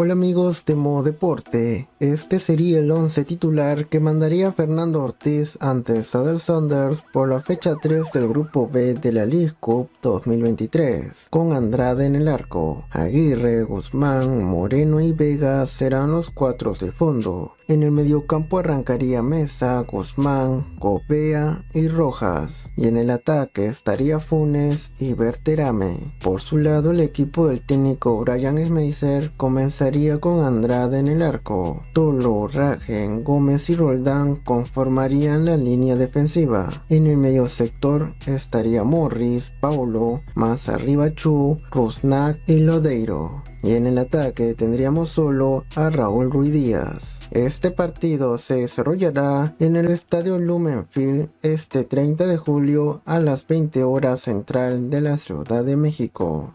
Hola amigos de Modo Deporte, este sería el 11 titular que mandaría Fernando Ortiz ante Sadel Saunders por la fecha 3 del grupo B de la League Cup 2023, con Andrade en el arco. Aguirre, Guzmán, Moreno y Vega serán los cuatro de fondo. En el mediocampo arrancaría Mesa, Guzmán, Copea y Rojas, y en el ataque estaría Funes y Berterame. Por su lado, el equipo del técnico Brian Schmeiser comenzaría con Andrade en el arco. Tolo, Ragen, Gómez y Roldán conformarían la línea defensiva. En el medio sector estaría Morris, Paulo, más arriba Chu, Rusnak y Lodeiro. Y en el ataque tendríamos solo a Raúl Ruiz Díaz. Este partido se desarrollará en el Estadio Lumenfield este 30 de julio a las 20 horas central de la Ciudad de México.